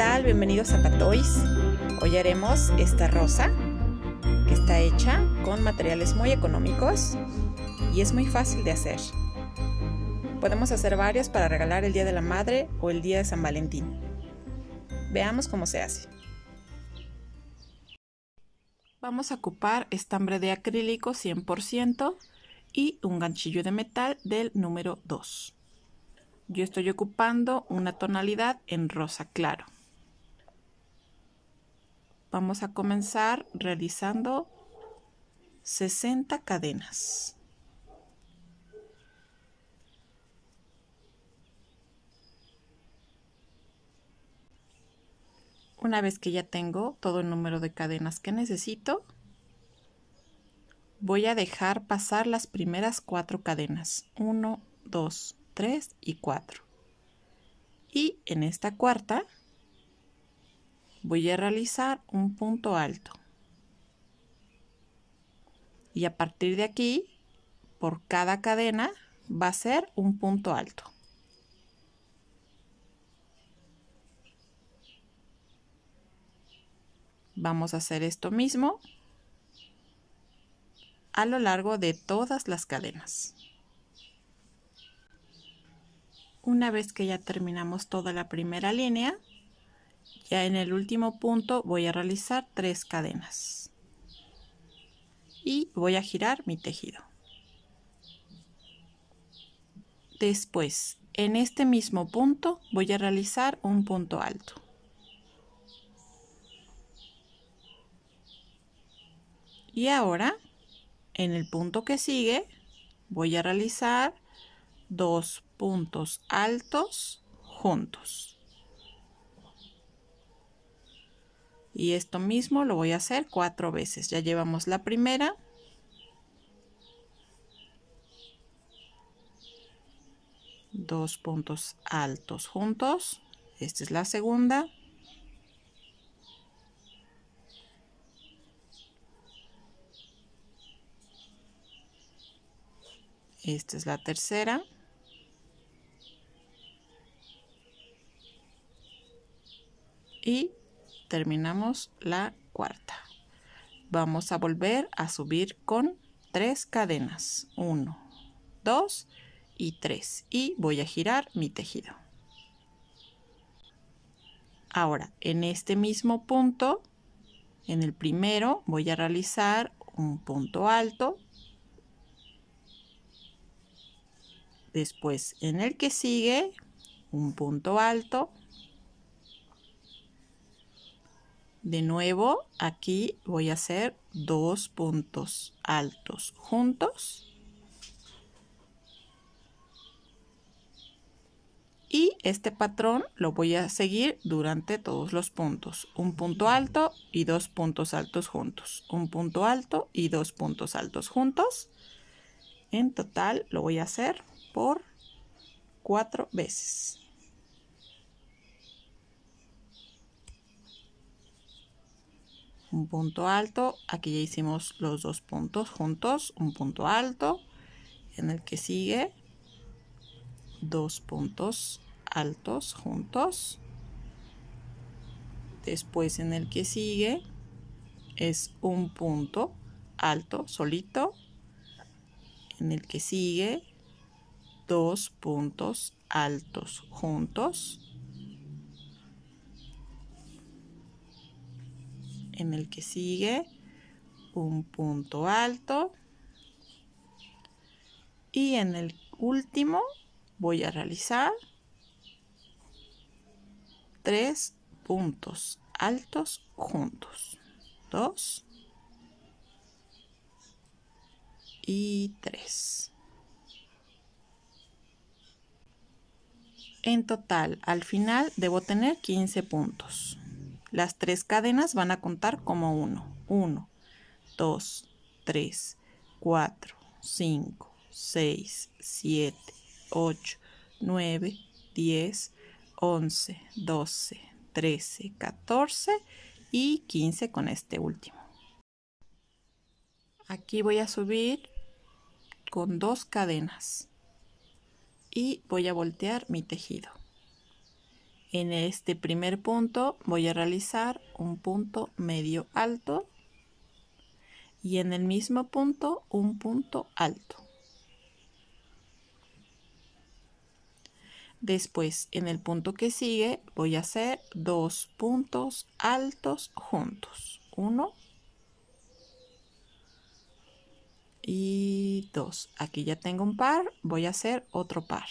tal? Bienvenidos a Patois. Hoy haremos esta rosa que está hecha con materiales muy económicos y es muy fácil de hacer. Podemos hacer varias para regalar el Día de la Madre o el Día de San Valentín. Veamos cómo se hace. Vamos a ocupar estambre de acrílico 100% y un ganchillo de metal del número 2. Yo estoy ocupando una tonalidad en rosa claro. Vamos a comenzar realizando 60 cadenas. Una vez que ya tengo todo el número de cadenas que necesito, voy a dejar pasar las primeras cuatro cadenas. 1, 2, 3 y 4. Y en esta cuarta voy a realizar un punto alto y a partir de aquí por cada cadena va a ser un punto alto vamos a hacer esto mismo a lo largo de todas las cadenas una vez que ya terminamos toda la primera línea ya en el último punto voy a realizar tres cadenas. Y voy a girar mi tejido. Después, en este mismo punto voy a realizar un punto alto. Y ahora, en el punto que sigue, voy a realizar dos puntos altos juntos. y esto mismo lo voy a hacer cuatro veces ya llevamos la primera dos puntos altos juntos esta es la segunda esta es la tercera y terminamos la cuarta. Vamos a volver a subir con tres cadenas. 1, 2 y 3. Y voy a girar mi tejido. Ahora, en este mismo punto, en el primero, voy a realizar un punto alto. Después, en el que sigue, un punto alto De nuevo, aquí voy a hacer dos puntos altos juntos. Y este patrón lo voy a seguir durante todos los puntos. Un punto alto y dos puntos altos juntos. Un punto alto y dos puntos altos juntos. En total lo voy a hacer por cuatro veces. un punto alto, aquí ya hicimos los dos puntos juntos, un punto alto, en el que sigue dos puntos altos juntos, después en el que sigue es un punto alto solito, en el que sigue dos puntos altos juntos, en el que sigue un punto alto y en el último voy a realizar tres puntos altos juntos. Dos y tres. En total, al final debo tener 15 puntos. Las tres cadenas van a contar como uno. 1, 2, 3, 4, 5, 6, 7, 8, 9, 10, 11, 12, 13, 14 y 15 con este último. Aquí voy a subir con dos cadenas y voy a voltear mi tejido. En este primer punto voy a realizar un punto medio alto y en el mismo punto un punto alto. Después, en el punto que sigue, voy a hacer dos puntos altos juntos. Uno y dos. Aquí ya tengo un par, voy a hacer otro par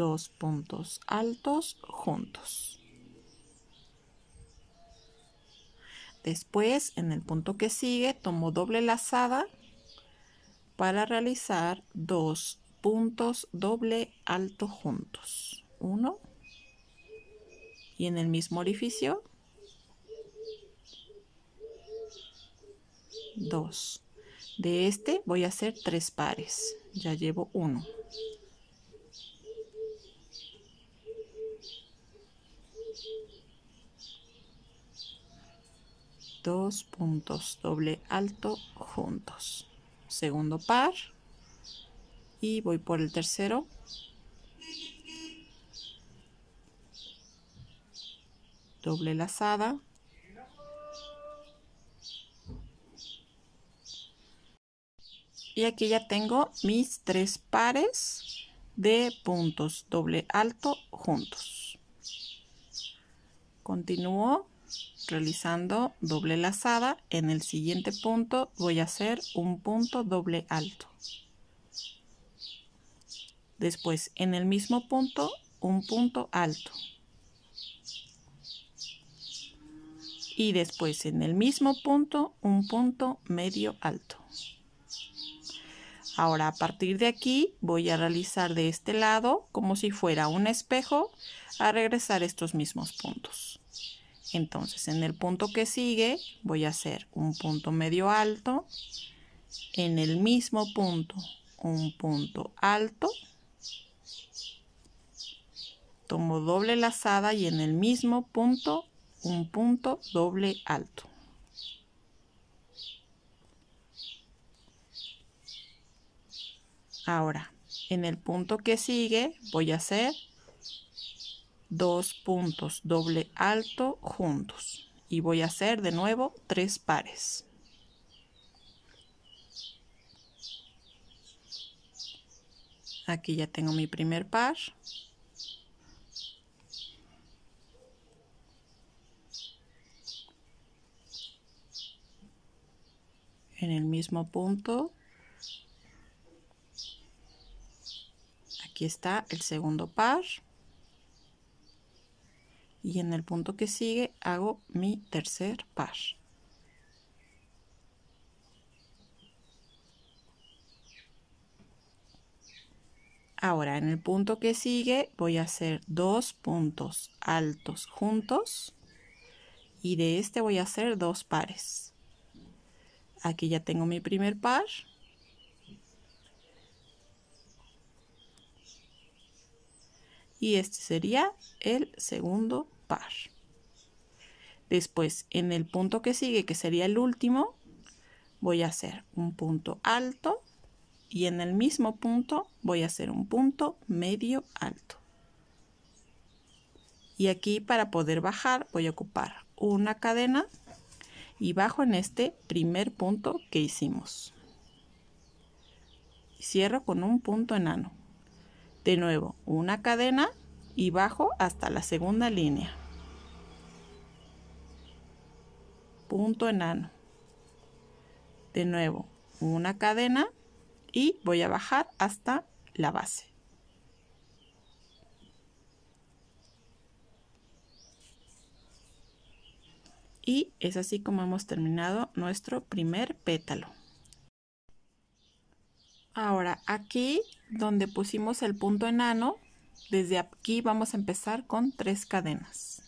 dos puntos altos juntos. Después, en el punto que sigue, tomo doble lazada para realizar dos puntos doble alto juntos. Uno. Y en el mismo orificio. Dos. De este voy a hacer tres pares. Ya llevo uno. dos puntos doble alto juntos. Segundo par. Y voy por el tercero. Doble lazada. Y aquí ya tengo mis tres pares de puntos doble alto juntos. Continúo realizando doble lazada en el siguiente punto voy a hacer un punto doble alto después en el mismo punto un punto alto y después en el mismo punto un punto medio alto ahora a partir de aquí voy a realizar de este lado como si fuera un espejo a regresar estos mismos puntos entonces, en el punto que sigue, voy a hacer un punto medio alto, en el mismo punto, un punto alto, tomo doble lazada y en el mismo punto, un punto doble alto. Ahora, en el punto que sigue, voy a hacer dos puntos doble alto juntos y voy a hacer de nuevo tres pares aquí ya tengo mi primer par en el mismo punto aquí está el segundo par y en el punto que sigue hago mi tercer par. Ahora en el punto que sigue voy a hacer dos puntos altos juntos y de este voy a hacer dos pares. Aquí ya tengo mi primer par y este sería el segundo par. Después, en el punto que sigue, que sería el último, voy a hacer un punto alto y en el mismo punto voy a hacer un punto medio alto. Y aquí para poder bajar voy a ocupar una cadena y bajo en este primer punto que hicimos. Cierro con un punto enano. De nuevo, una cadena y bajo hasta la segunda línea. Punto enano. De nuevo, una cadena y voy a bajar hasta la base. Y es así como hemos terminado nuestro primer pétalo. Ahora, aquí donde pusimos el punto enano, desde aquí vamos a empezar con tres cadenas.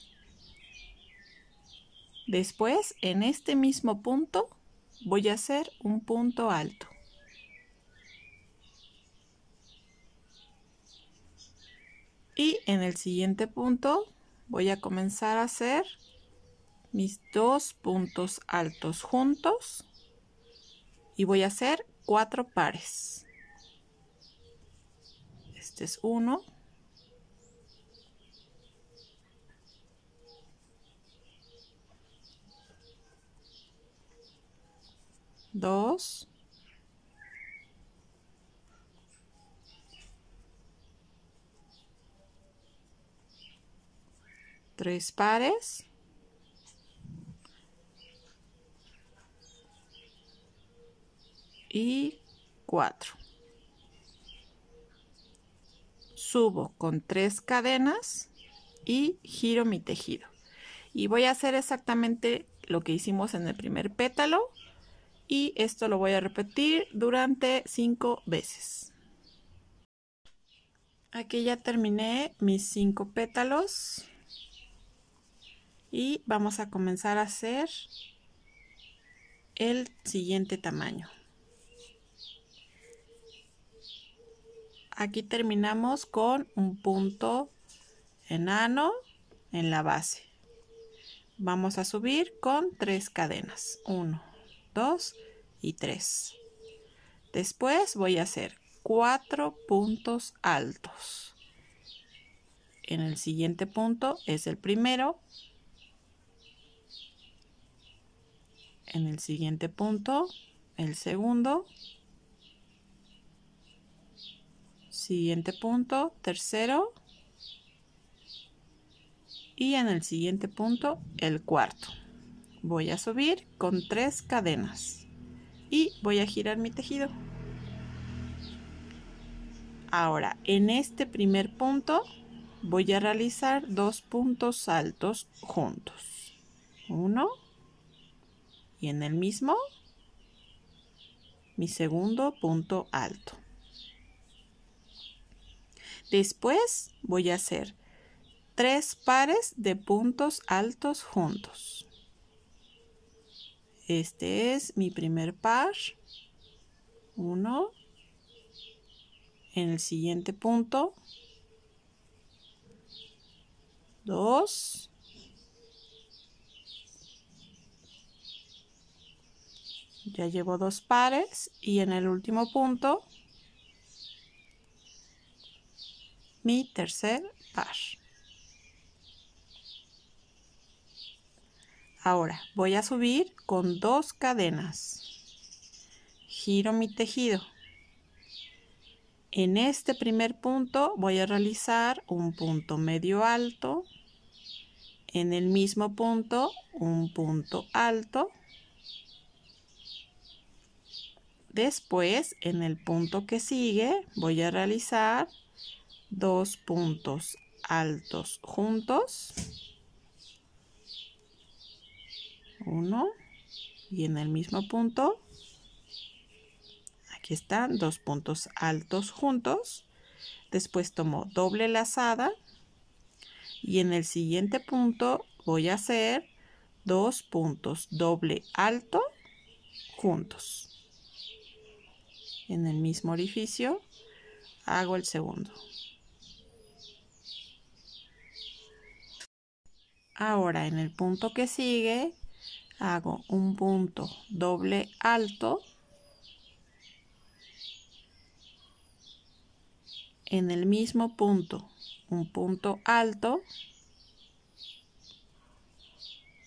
Después, en este mismo punto, voy a hacer un punto alto. Y en el siguiente punto voy a comenzar a hacer mis dos puntos altos juntos y voy a hacer cuatro pares. Este es uno. Dos. Tres pares. y 4. Subo con tres cadenas y giro mi tejido. Y voy a hacer exactamente lo que hicimos en el primer pétalo y esto lo voy a repetir durante cinco veces. Aquí ya terminé mis cinco pétalos y vamos a comenzar a hacer el siguiente tamaño. aquí terminamos con un punto enano en la base. Vamos a subir con tres cadenas, uno dos y tres Después voy a hacer cuatro puntos altos. En el siguiente punto es el primero. En el siguiente punto, el segundo siguiente punto, tercero y en el siguiente punto el cuarto. Voy a subir con tres cadenas y voy a girar mi tejido. Ahora, en este primer punto voy a realizar dos puntos altos juntos. Uno y en el mismo mi segundo punto alto. Después voy a hacer tres pares de puntos altos juntos. Este es mi primer par. Uno. En el siguiente punto. Dos. Ya llevo dos pares y en el último punto mi tercer par. Ahora voy a subir con dos cadenas. Giro mi tejido. En este primer punto voy a realizar un punto medio alto. En el mismo punto un punto alto. Después, en el punto que sigue, voy a realizar dos puntos altos juntos. Uno. Y en el mismo punto. Aquí están dos puntos altos juntos. Después tomo doble lazada. Y en el siguiente punto voy a hacer dos puntos doble alto juntos. En el mismo orificio hago el segundo. Ahora en el punto que sigue hago un punto doble alto en el mismo punto un punto alto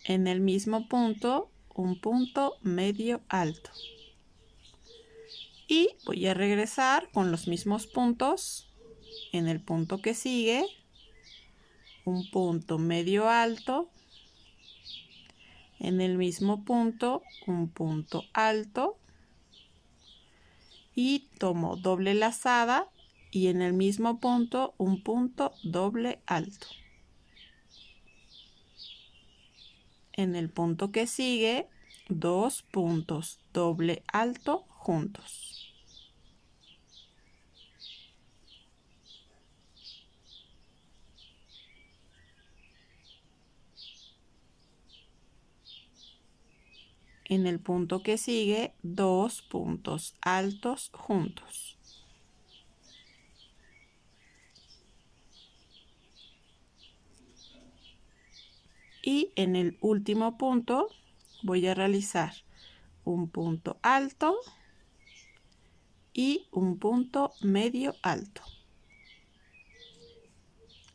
en el mismo punto un punto medio alto y voy a regresar con los mismos puntos en el punto que sigue un punto medio alto, en el mismo punto un punto alto y tomo doble lazada y en el mismo punto un punto doble alto. En el punto que sigue, dos puntos doble alto juntos. en el punto que sigue dos puntos altos juntos. Y en el último punto voy a realizar un punto alto y un punto medio alto.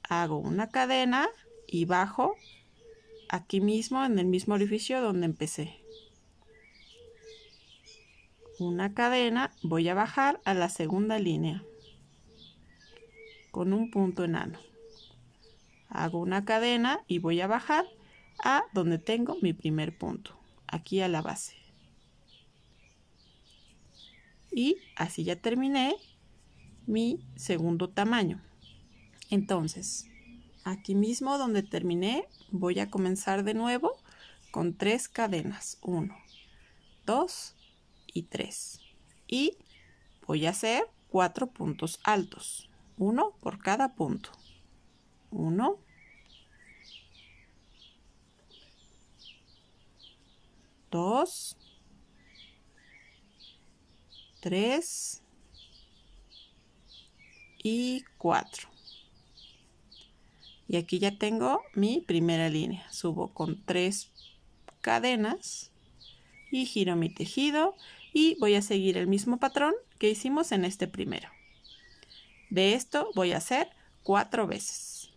Hago una cadena y bajo aquí mismo en el mismo orificio donde empecé una cadena, voy a bajar a la segunda línea con un punto enano. Hago una cadena y voy a bajar a donde tengo mi primer punto, aquí a la base. Y así ya terminé mi segundo tamaño. Entonces, aquí mismo donde terminé, voy a comenzar de nuevo con tres cadenas. uno dos y 3. Y voy a hacer cuatro puntos altos, uno por cada punto. uno dos tres y cuatro Y aquí ya tengo mi primera línea. Subo con tres cadenas y giro mi tejido y voy a seguir el mismo patrón que hicimos en este primero. De esto voy a hacer cuatro veces.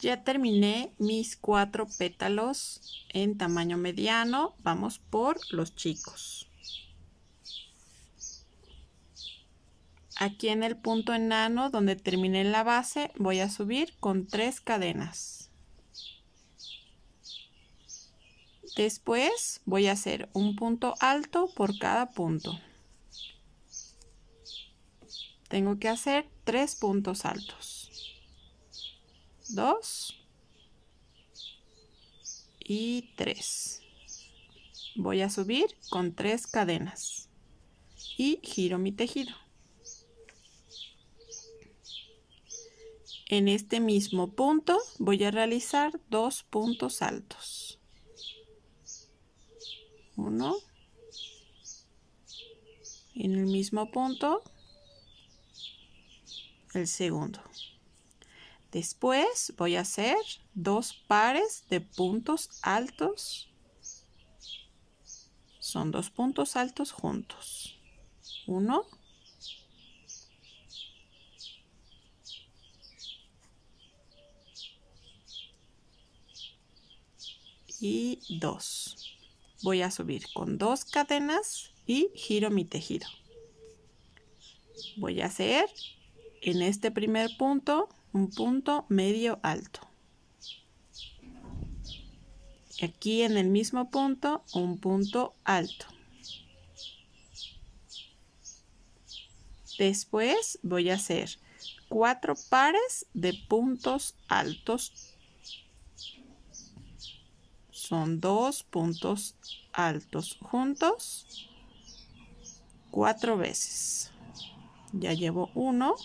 Ya terminé mis cuatro pétalos en tamaño mediano. Vamos por los chicos. Aquí en el punto enano donde terminé la base voy a subir con tres cadenas. Después voy a hacer un punto alto por cada punto. Tengo que hacer tres puntos altos. Dos. Y tres. Voy a subir con tres cadenas. Y giro mi tejido. En este mismo punto voy a realizar dos puntos altos. 1 en el mismo punto el segundo después voy a hacer dos pares de puntos altos son dos puntos altos juntos uno y dos voy a subir con dos cadenas y giro mi tejido. Voy a hacer en este primer punto un punto medio alto. Aquí en el mismo punto un punto alto. Después voy a hacer cuatro pares de puntos altos son dos puntos altos juntos cuatro veces. Ya llevo uno.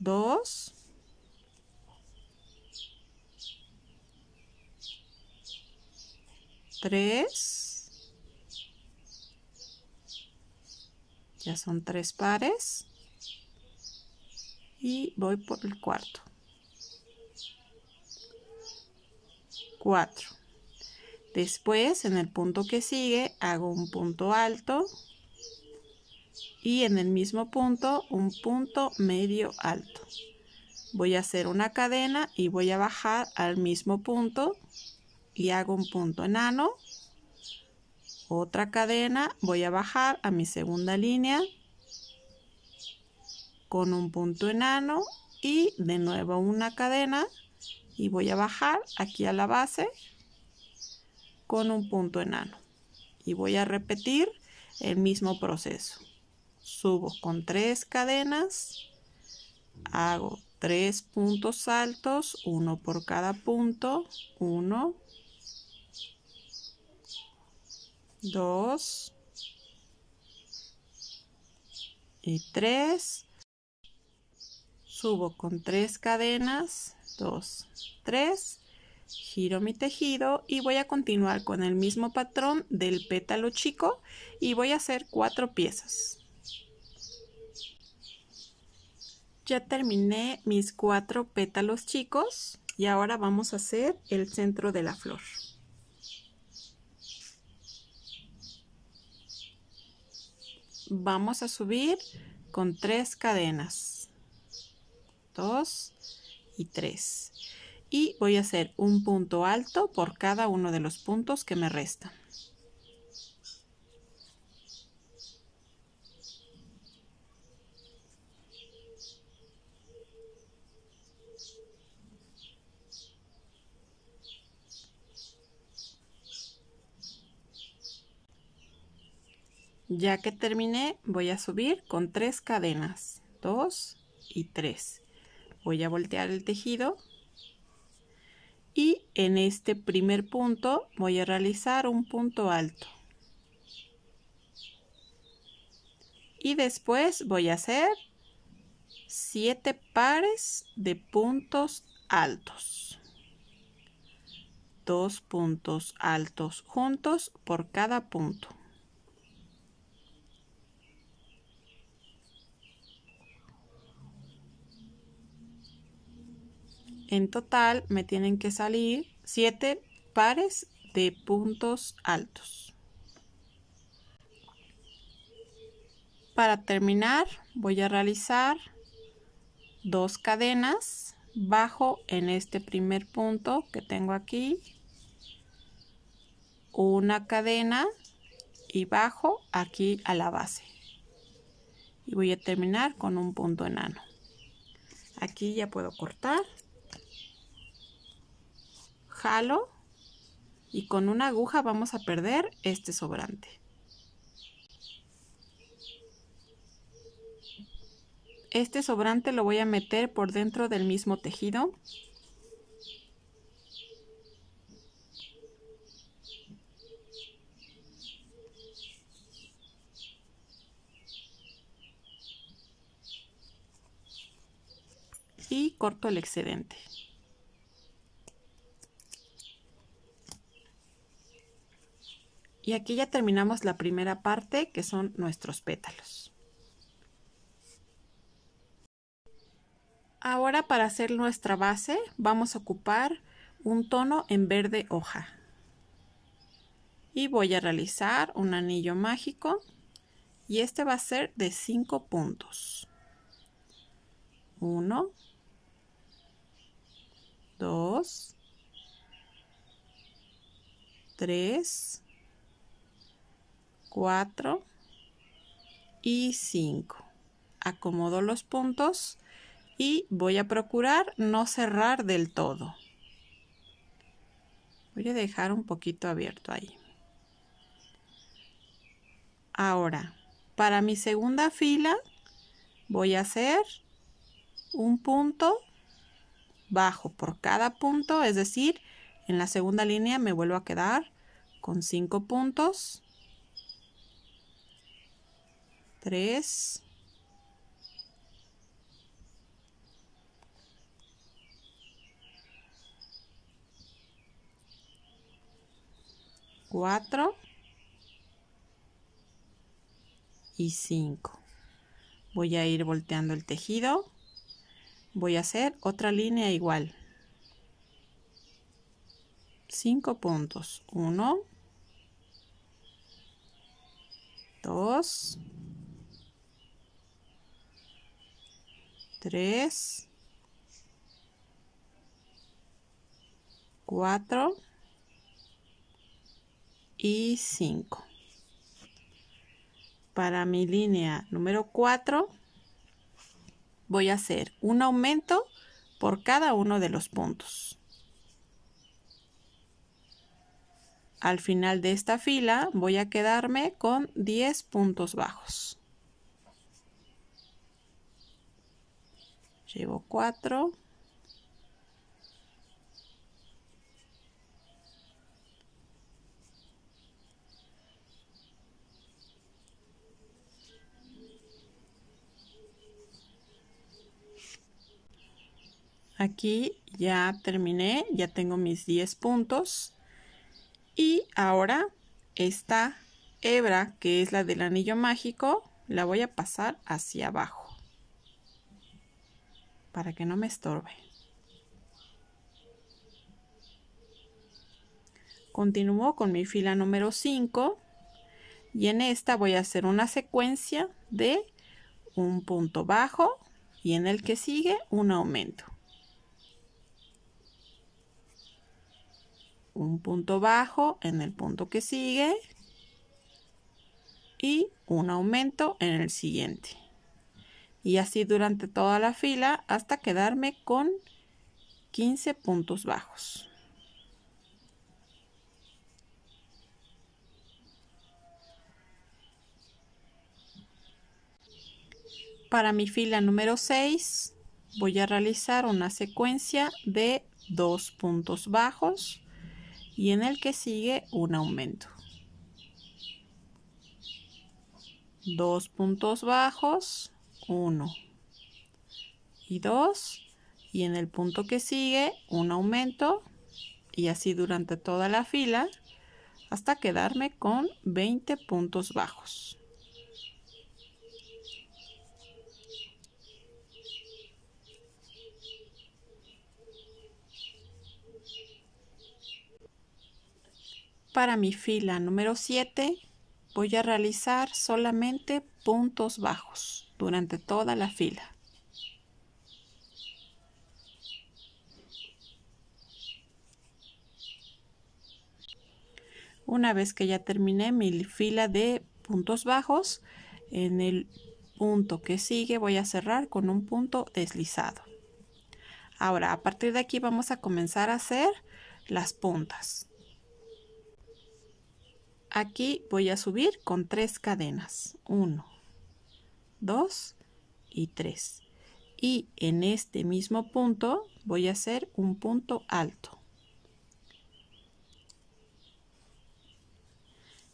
Dos. Tres. Ya son tres pares. Y voy por el cuarto. 4. Después, en el punto que sigue, hago un punto alto y en el mismo punto un punto medio alto. Voy a hacer una cadena y voy a bajar al mismo punto y hago un punto enano. Otra cadena, voy a bajar a mi segunda línea con un punto enano y de nuevo una cadena y voy a bajar aquí a la base con un punto enano y voy a repetir el mismo proceso subo con tres cadenas hago tres puntos altos uno por cada punto uno dos y tres subo con tres cadenas 2, 3, giro mi tejido y voy a continuar con el mismo patrón del pétalo chico y voy a hacer cuatro piezas. Ya terminé mis cuatro pétalos chicos y ahora vamos a hacer el centro de la flor. Vamos a subir con tres cadenas. 2, y 3. Y voy a hacer un punto alto por cada uno de los puntos que me restan. Ya que terminé, voy a subir con tres cadenas, dos y tres voy a voltear el tejido y en este primer punto voy a realizar un punto alto y después voy a hacer siete pares de puntos altos dos puntos altos juntos por cada punto En total me tienen que salir 7 pares de puntos altos. Para terminar voy a realizar dos cadenas bajo en este primer punto que tengo aquí una cadena y bajo aquí a la base y voy a terminar con un punto enano aquí ya puedo cortar jalo y con una aguja vamos a perder este sobrante. Este sobrante lo voy a meter por dentro del mismo tejido. Y corto el excedente. Y aquí ya terminamos la primera parte que son nuestros pétalos. Ahora para hacer nuestra base vamos a ocupar un tono en verde hoja. Y voy a realizar un anillo mágico y este va a ser de cinco puntos. 1, 2, 3, 4 y 5. Acomodo los puntos y voy a procurar no cerrar del todo. Voy a dejar un poquito abierto ahí. Ahora, para mi segunda fila voy a hacer un punto bajo por cada punto, es decir, en la segunda línea me vuelvo a quedar con 5 puntos 3 4 y 5 voy a ir volteando el tejido voy a hacer otra línea igual 5 puntos 1 2 tres, cuatro y cinco. Para mi línea número cuatro voy a hacer un aumento por cada uno de los puntos. Al final de esta fila voy a quedarme con 10 puntos bajos. llevo 4 aquí ya terminé ya tengo mis 10 puntos y ahora esta hebra que es la del anillo mágico la voy a pasar hacia abajo para que no me estorbe. Continúo con mi fila número 5 y en esta voy a hacer una secuencia de un punto bajo y en el que sigue un aumento. Un punto bajo en el punto que sigue y un aumento en el siguiente y así durante toda la fila hasta quedarme con 15 puntos bajos. Para mi fila número 6 voy a realizar una secuencia de dos puntos bajos y en el que sigue un aumento. Dos puntos bajos, 1 y 2 y en el punto que sigue un aumento y así durante toda la fila hasta quedarme con 20 puntos bajos. Para mi fila número 7 voy a realizar solamente puntos bajos durante toda la fila. Una vez que ya terminé mi fila de puntos bajos, en el punto que sigue voy a cerrar con un punto deslizado. Ahora, a partir de aquí vamos a comenzar a hacer las puntas. Aquí voy a subir con tres cadenas. 1, 2 y 3. Y en este mismo punto voy a hacer un punto alto.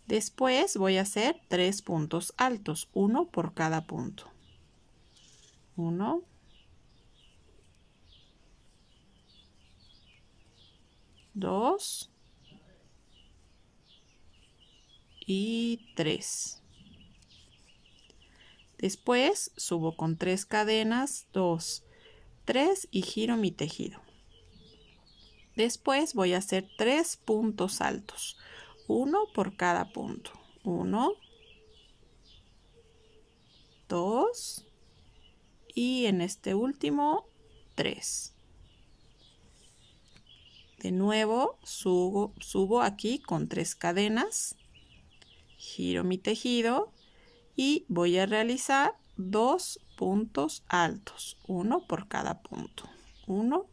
Después voy a hacer tres puntos altos, uno por cada punto. 1 2 Y 3 Después subo con tres cadenas, dos, tres y giro mi tejido. Después voy a hacer tres puntos altos, uno por cada punto. uno dos y en este último tres. De nuevo subo, subo aquí con tres cadenas, giro mi tejido y voy a realizar dos puntos altos, uno por cada punto, uno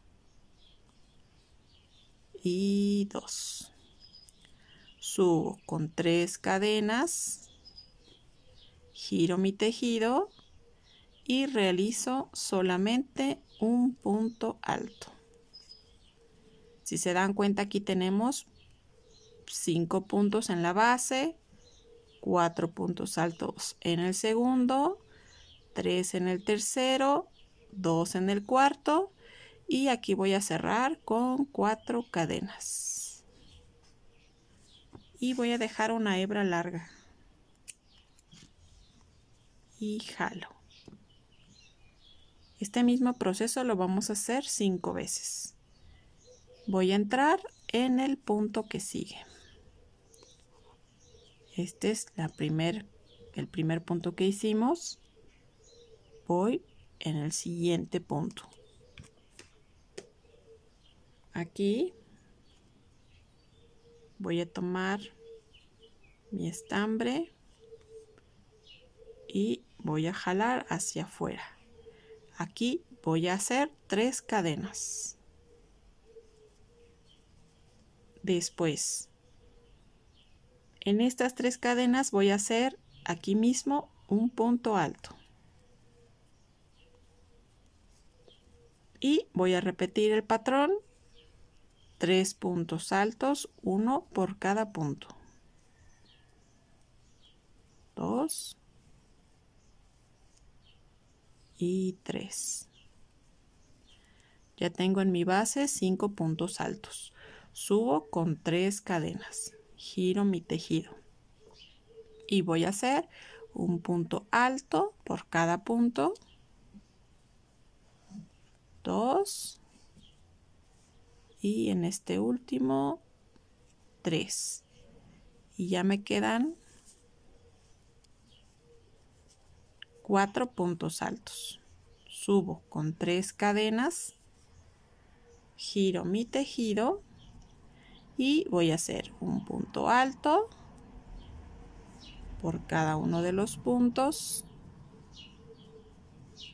y dos. Subo con tres cadenas, giro mi tejido y realizo solamente un punto alto. Si se dan cuenta aquí tenemos cinco puntos en la base, cuatro puntos altos en el segundo, 3 en el tercero, 2 en el cuarto y aquí voy a cerrar con cuatro cadenas. Y voy a dejar una hebra larga. Y jalo. Este mismo proceso lo vamos a hacer cinco veces. Voy a entrar en el punto que sigue. Este es la el primer punto que hicimos. Voy en el siguiente punto. Aquí voy a tomar mi estambre y voy a jalar hacia afuera. Aquí voy a hacer tres cadenas. Después en estas tres cadenas voy a hacer aquí mismo un punto alto. Y voy a repetir el patrón. Tres puntos altos, uno por cada punto. Dos. Y tres. Ya tengo en mi base cinco puntos altos. Subo con tres cadenas giro mi tejido y voy a hacer un punto alto por cada punto dos y en este último tres y ya me quedan cuatro puntos altos subo con tres cadenas giro mi tejido y voy a hacer un punto alto por cada uno de los puntos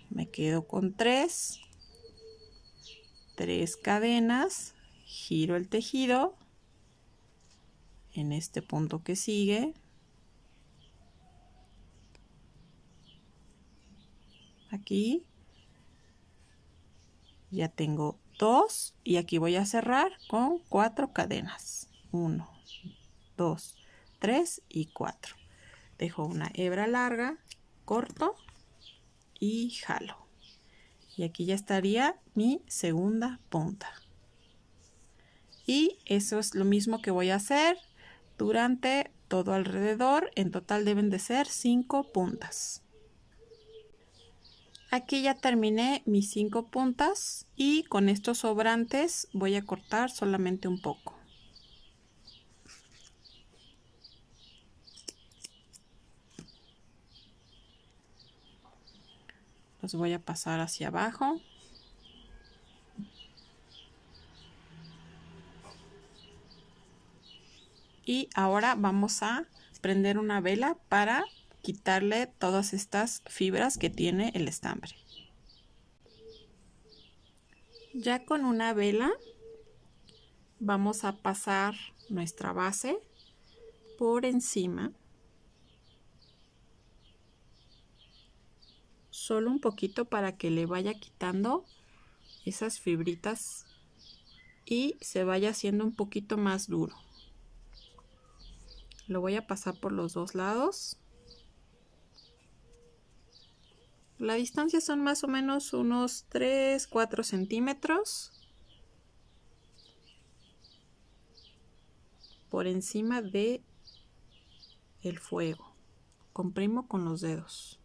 me quedo con tres tres cadenas giro el tejido en este punto que sigue aquí ya tengo 2 y aquí voy a cerrar con 4 cadenas 1 2 3 y 4 dejo una hebra larga corto y jalo y aquí ya estaría mi segunda punta y eso es lo mismo que voy a hacer durante todo alrededor en total deben de ser 5 puntas Aquí ya terminé mis cinco puntas y con estos sobrantes voy a cortar solamente un poco. Los voy a pasar hacia abajo. Y ahora vamos a prender una vela para quitarle todas estas fibras que tiene el estambre. Ya con una vela vamos a pasar nuestra base por encima. Solo un poquito para que le vaya quitando esas fibritas y se vaya haciendo un poquito más duro. Lo voy a pasar por los dos lados. La distancia son más o menos unos 3, 4 centímetros por encima de el fuego. Comprimo con los dedos.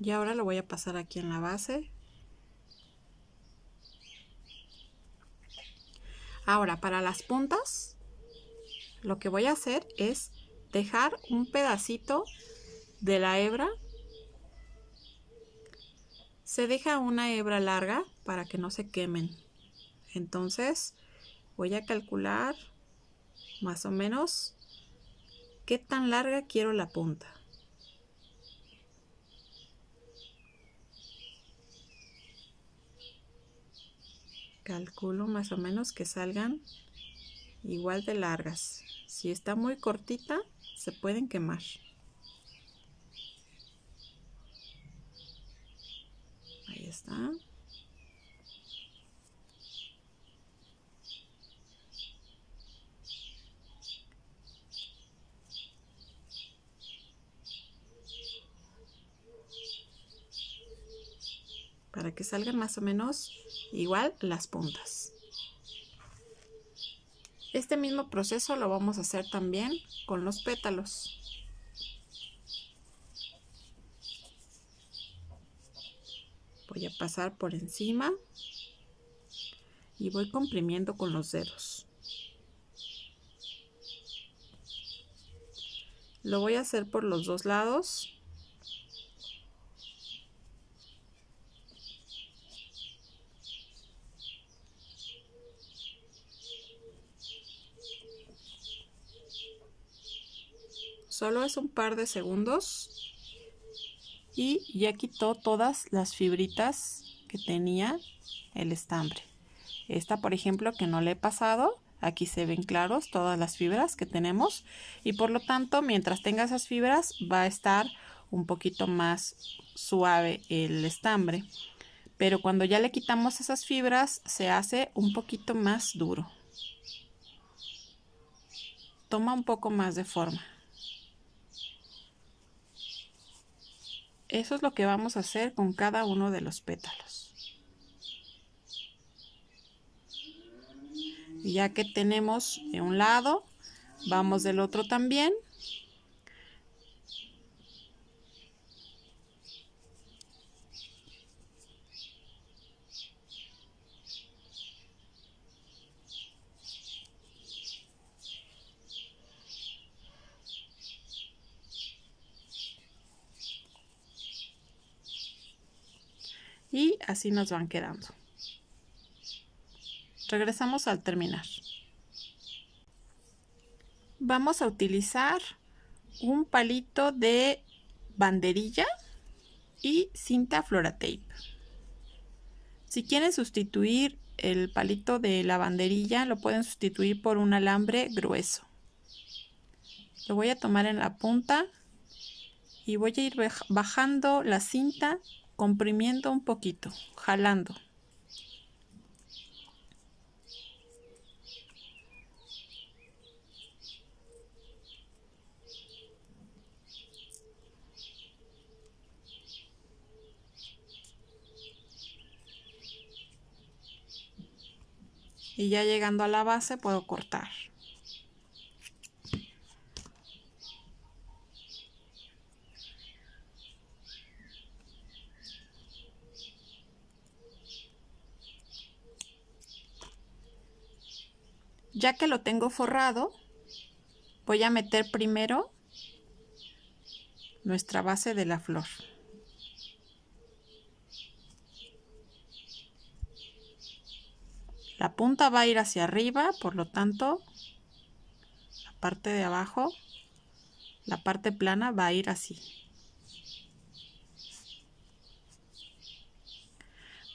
Y ahora lo voy a pasar aquí en la base. Ahora, para las puntas, lo que voy a hacer es dejar un pedacito de la hebra. Se deja una hebra larga para que no se quemen. Entonces, voy a calcular más o menos qué tan larga quiero la punta. calculo más o menos que salgan igual de largas. Si está muy cortita, se pueden quemar. Ahí está. Para que salgan más o menos igual las puntas. Este mismo proceso lo vamos a hacer también con los pétalos. Voy a pasar por encima y voy comprimiendo con los dedos. Lo voy a hacer por los dos lados Solo es un par de segundos y ya quitó todas las fibritas que tenía el estambre. Esta, por ejemplo, que no le he pasado, aquí se ven claros todas las fibras que tenemos y por lo tanto, mientras tenga esas fibras, va a estar un poquito más suave el estambre. Pero cuando ya le quitamos esas fibras, se hace un poquito más duro. Toma un poco más de forma. Eso es lo que vamos a hacer con cada uno de los pétalos. Ya que tenemos de un lado, vamos del otro también. y así nos van quedando. Regresamos al terminar. Vamos a utilizar un palito de banderilla y cinta tape. Si quieren sustituir el palito de la banderilla, lo pueden sustituir por un alambre grueso. Lo voy a tomar en la punta y voy a ir bajando la cinta comprimiendo un poquito, jalando. Y ya llegando a la base puedo cortar. Ya que lo tengo forrado, voy a meter primero nuestra base de la flor. La punta va a ir hacia arriba, por lo tanto, la parte de abajo, la parte plana va a ir así.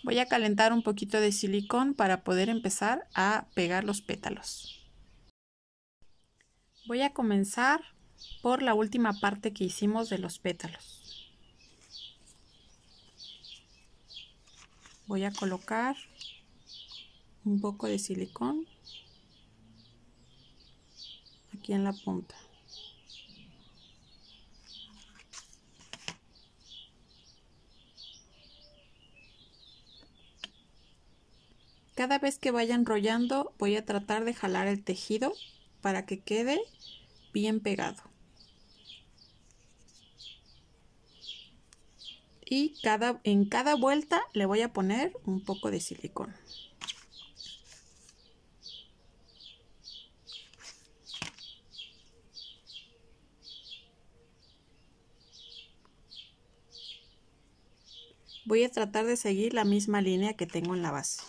Voy a calentar un poquito de silicón para poder empezar a pegar los pétalos. Voy a comenzar por la última parte que hicimos de los pétalos. voy a colocar un poco de silicón aquí en la punta Cada vez que vaya enrollando voy a tratar de jalar el tejido para que quede bien pegado. Y cada, en cada vuelta le voy a poner un poco de silicón. Voy a tratar de seguir la misma línea que tengo en la base.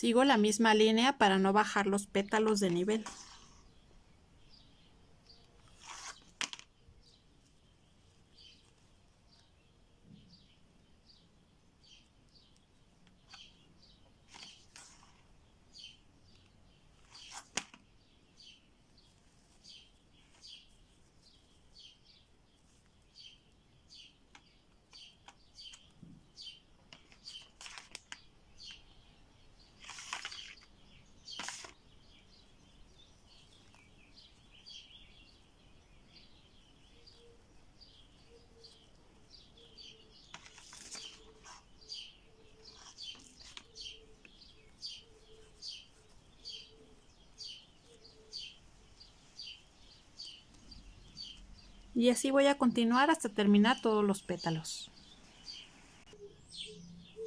Sigo la misma línea para no bajar los pétalos de nivel. y así voy a continuar hasta terminar todos los pétalos.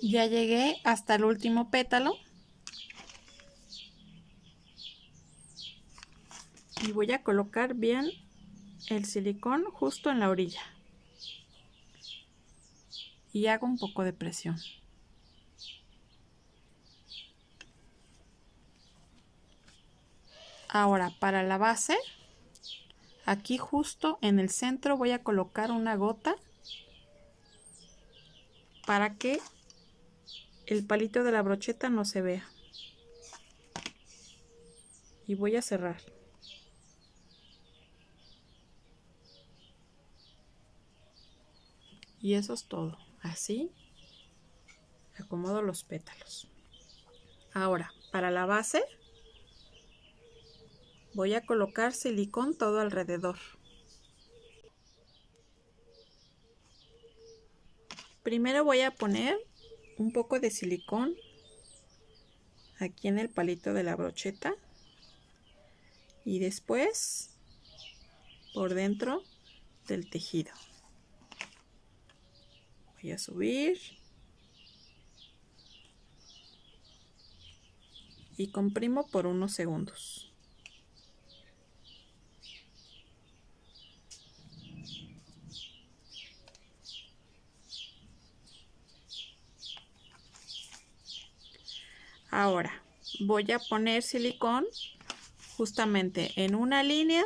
Ya llegué hasta el último pétalo y voy a colocar bien el silicón justo en la orilla y hago un poco de presión. Ahora para la base Aquí justo en el centro voy a colocar una gota para que el palito de la brocheta no se vea. Y voy a cerrar. Y eso es todo. Así acomodo los pétalos. Ahora, para la base Voy a colocar silicón todo alrededor. Primero voy a poner un poco de silicón aquí en el palito de la brocheta y después por dentro del tejido. Voy a subir y comprimo por unos segundos. Ahora voy a poner silicón justamente en una línea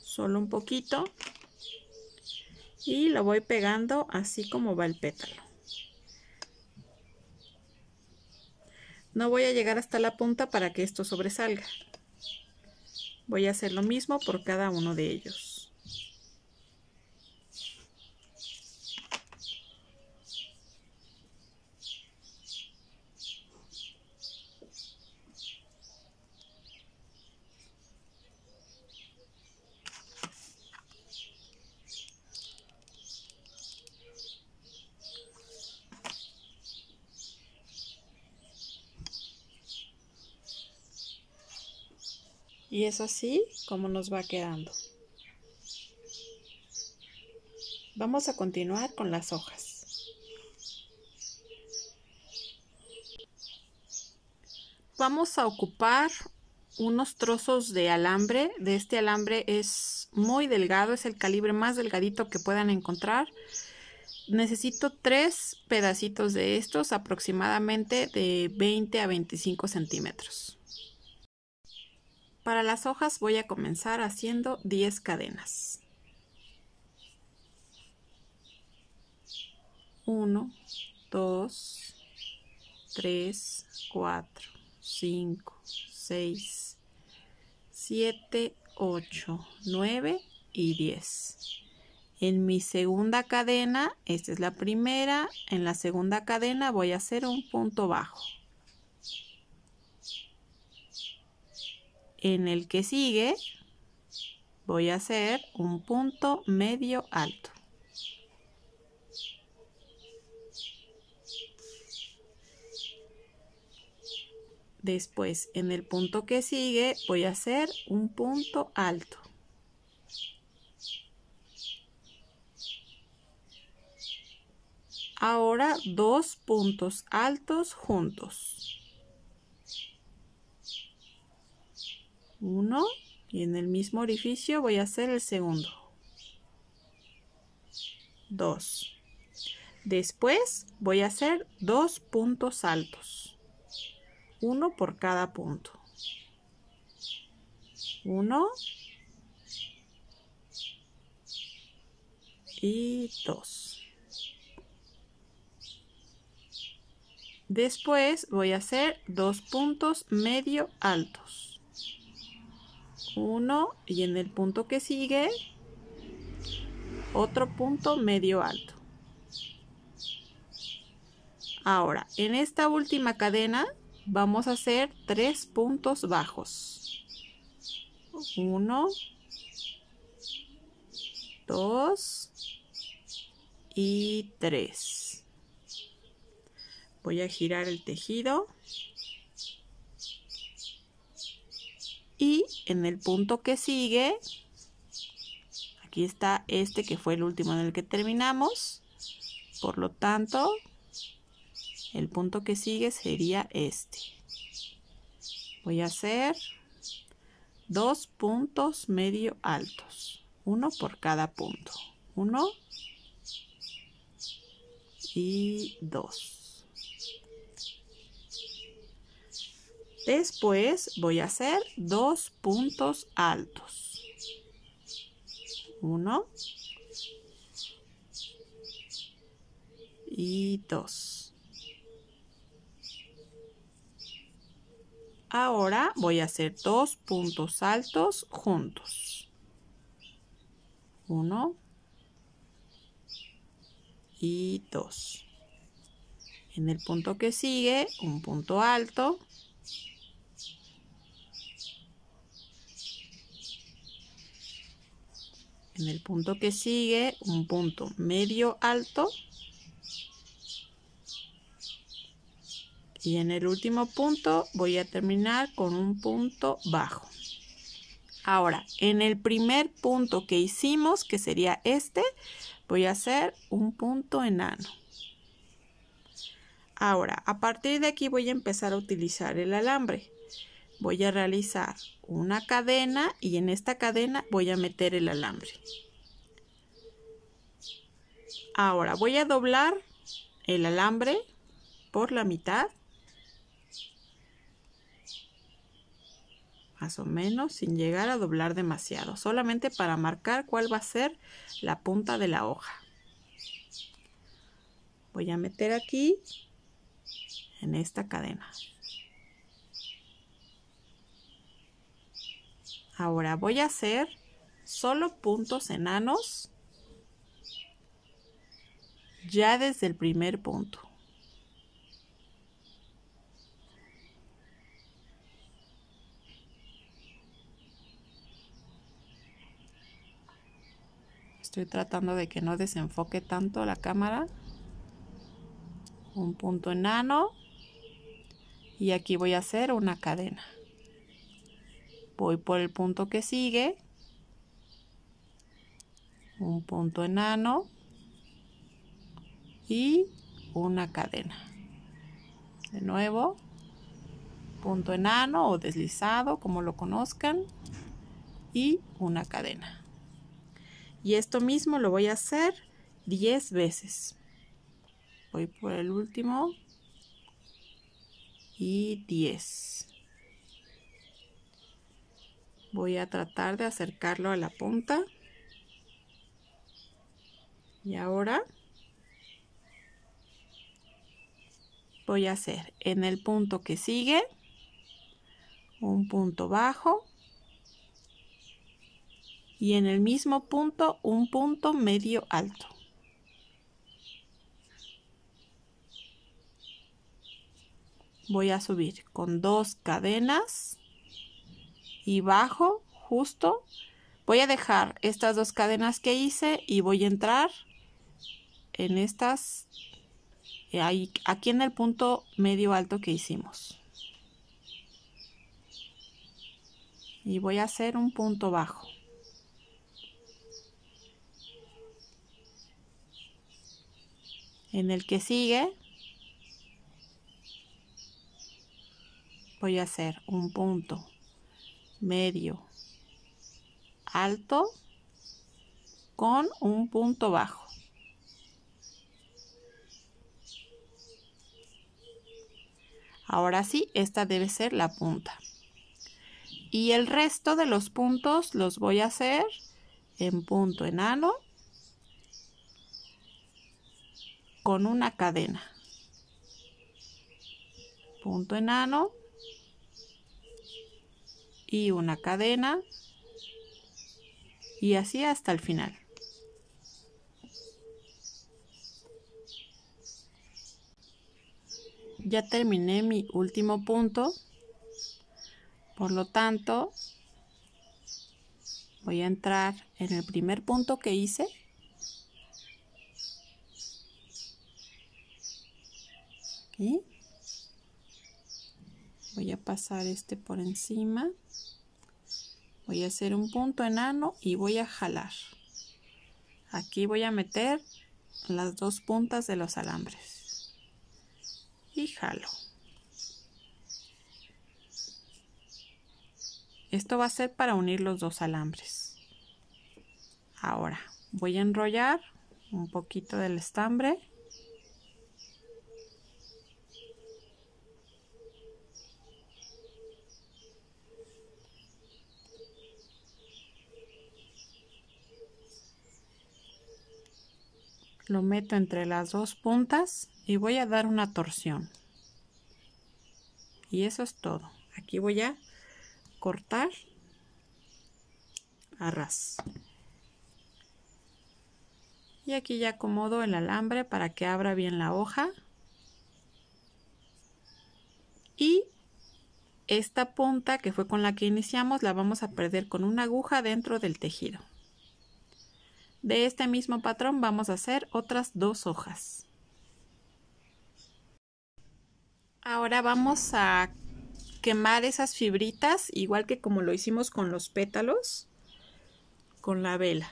solo un poquito y lo voy pegando así como va el pétalo no voy a llegar hasta la punta para que esto sobresalga voy a hacer lo mismo por cada uno de ellos Y es así como nos va quedando. Vamos a continuar con las hojas. Vamos a ocupar unos trozos de alambre. De este alambre es muy delgado, es el calibre más delgadito que puedan encontrar. Necesito tres pedacitos de estos, aproximadamente de 20 a 25 centímetros. Para las hojas voy a comenzar haciendo 10 cadenas. 1, 2, 3, 4, 5, 6, 7, 8, 9 y 10. En mi segunda cadena, esta es la primera, en la segunda cadena voy a hacer un punto bajo. En el que sigue voy a hacer un punto medio alto. Después, en el punto que sigue, voy a hacer un punto alto. Ahora, dos puntos altos juntos. uno y en el mismo orificio voy a hacer el segundo. 2. Después voy a hacer dos puntos altos. Uno por cada punto. 1 y 2. Después voy a hacer dos puntos medio altos uno y en el punto que sigue otro punto medio alto. Ahora, en esta última cadena vamos a hacer tres puntos bajos. Uno, dos y tres. Voy a girar el tejido. Y en el punto que sigue, aquí está este que fue el último en el que terminamos. Por lo tanto, el punto que sigue sería este. Voy a hacer dos puntos medio altos, uno por cada punto, uno y dos. Después voy a hacer dos puntos altos. Uno. Y dos. Ahora voy a hacer dos puntos altos juntos. Uno. Y dos. En el punto que sigue, un punto alto en el punto que sigue un punto medio alto y en el último punto voy a terminar con un punto bajo. Ahora, en el primer punto que hicimos, que sería este, voy a hacer un punto enano. Ahora, a partir de aquí voy a empezar a utilizar el alambre voy a realizar una cadena y en esta cadena voy a meter el alambre. Ahora voy a doblar el alambre por la mitad, más o menos, sin llegar a doblar demasiado, solamente para marcar cuál va a ser la punta de la hoja. Voy a meter aquí en esta cadena. Ahora voy a hacer solo puntos enanos ya desde el primer punto. Estoy tratando de que no desenfoque tanto la cámara. Un punto enano. Y aquí voy a hacer una cadena voy por el punto que sigue un punto enano y una cadena de nuevo punto enano o deslizado como lo conozcan y una cadena y esto mismo lo voy a hacer 10 veces voy por el último y 10 voy a tratar de acercarlo a la punta y ahora voy a hacer en el punto que sigue un punto bajo y en el mismo punto un punto medio alto voy a subir con dos cadenas y bajo justo. Voy a dejar estas dos cadenas que hice y voy a entrar en estas, eh, ahí, aquí en el punto medio alto que hicimos. Y voy a hacer un punto bajo. En el que sigue voy a hacer un punto medio, alto con un punto bajo. Ahora sí, esta debe ser la punta. Y el resto de los puntos los voy a hacer en punto enano con una cadena. Punto enano y una cadena y así hasta el final. Ya terminé mi último punto, por lo tanto voy a entrar en el primer punto que hice. y Voy a pasar este por encima. Voy a hacer un punto enano y voy a jalar. Aquí voy a meter las dos puntas de los alambres. Y jalo. Esto va a ser para unir los dos alambres. Ahora voy a enrollar un poquito del estambre lo meto entre las dos puntas y voy a dar una torsión y eso es todo aquí voy a cortar a ras y aquí ya acomodo el alambre para que abra bien la hoja y esta punta que fue con la que iniciamos la vamos a perder con una aguja dentro del tejido de este mismo patrón vamos a hacer otras dos hojas. Ahora vamos a quemar esas fibritas, igual que como lo hicimos con los pétalos, con la vela.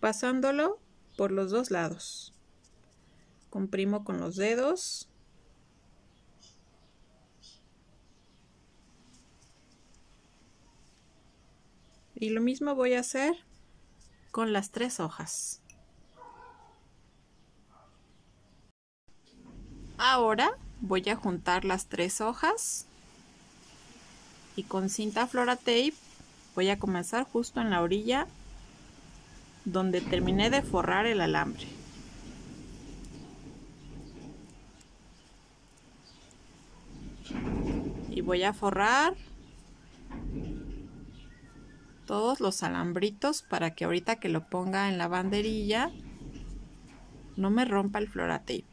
Pasándolo por los dos lados. Comprimo con los dedos. y lo mismo voy a hacer con las tres hojas ahora voy a juntar las tres hojas y con cinta flora tape voy a comenzar justo en la orilla donde terminé de forrar el alambre y voy a forrar todos los alambritos para que ahorita que lo ponga en la banderilla no me rompa el tape.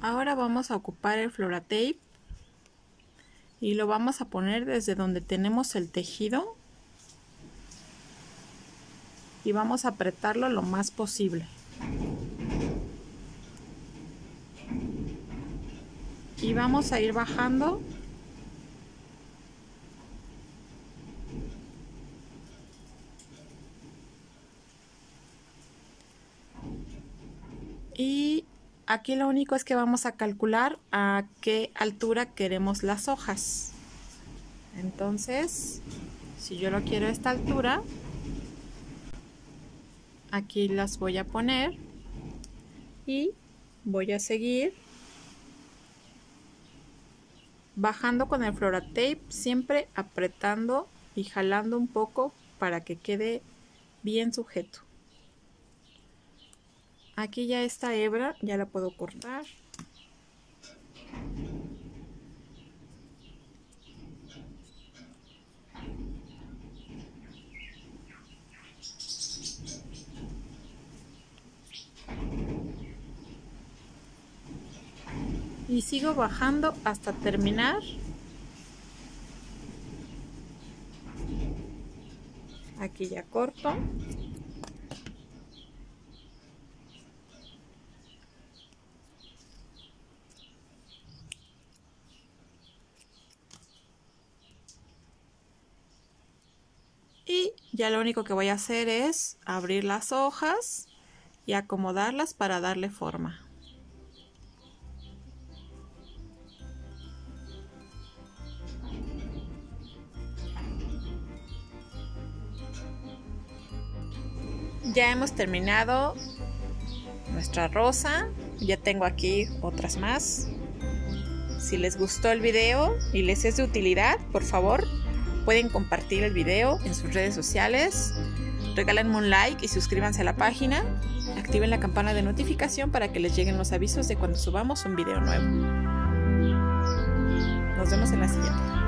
Ahora vamos a ocupar el floratape y lo vamos a poner desde donde tenemos el tejido y vamos a apretarlo lo más posible. Y vamos a ir bajando y aquí lo único es que vamos a calcular a qué altura queremos las hojas entonces si yo lo quiero a esta altura aquí las voy a poner y voy a seguir bajando con el flora tape siempre apretando y jalando un poco para que quede bien sujeto aquí ya esta hebra ya la puedo cortar y sigo bajando hasta terminar aquí ya corto y ya lo único que voy a hacer es abrir las hojas y acomodarlas para darle forma ya hemos terminado nuestra rosa. Ya tengo aquí otras más. Si les gustó el video y les es de utilidad, por favor, pueden compartir el video en sus redes sociales. Regálenme un like y suscríbanse a la página. Activen la campana de notificación para que les lleguen los avisos de cuando subamos un video nuevo. Nos vemos en la siguiente.